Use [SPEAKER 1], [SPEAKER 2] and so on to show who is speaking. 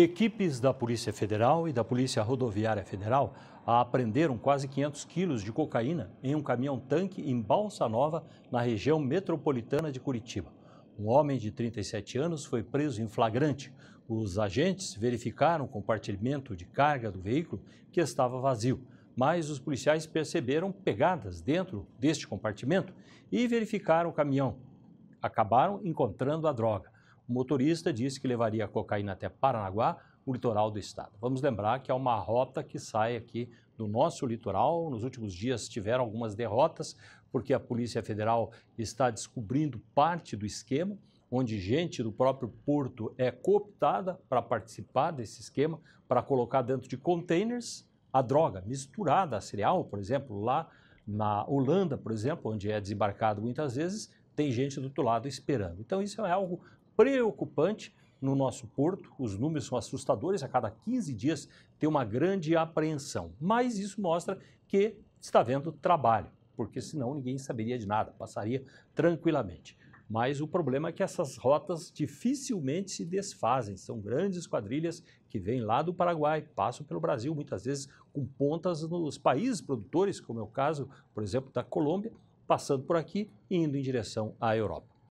[SPEAKER 1] Equipes da Polícia Federal e da Polícia Rodoviária Federal apreenderam quase 500 quilos de cocaína em um caminhão-tanque em Balsa Nova, na região metropolitana de Curitiba. Um homem de 37 anos foi preso em flagrante. Os agentes verificaram o compartimento de carga do veículo, que estava vazio mas os policiais perceberam pegadas dentro deste compartimento e verificaram o caminhão. Acabaram encontrando a droga. O motorista disse que levaria a cocaína até Paranaguá, o litoral do estado. Vamos lembrar que é uma rota que sai aqui do nosso litoral. Nos últimos dias tiveram algumas derrotas, porque a Polícia Federal está descobrindo parte do esquema, onde gente do próprio porto é cooptada para participar desse esquema, para colocar dentro de containers a droga misturada a cereal, por exemplo, lá na Holanda, por exemplo, onde é desembarcado muitas vezes, tem gente do outro lado esperando. Então, isso é algo preocupante no nosso porto. Os números são assustadores, a cada 15 dias tem uma grande apreensão. Mas isso mostra que está havendo trabalho, porque senão ninguém saberia de nada, passaria tranquilamente. Mas o problema é que essas rotas dificilmente se desfazem. São grandes quadrilhas que vêm lá do Paraguai, passam pelo Brasil, muitas vezes com pontas nos países produtores, como é o caso, por exemplo, da Colômbia, passando por aqui e indo em direção à Europa.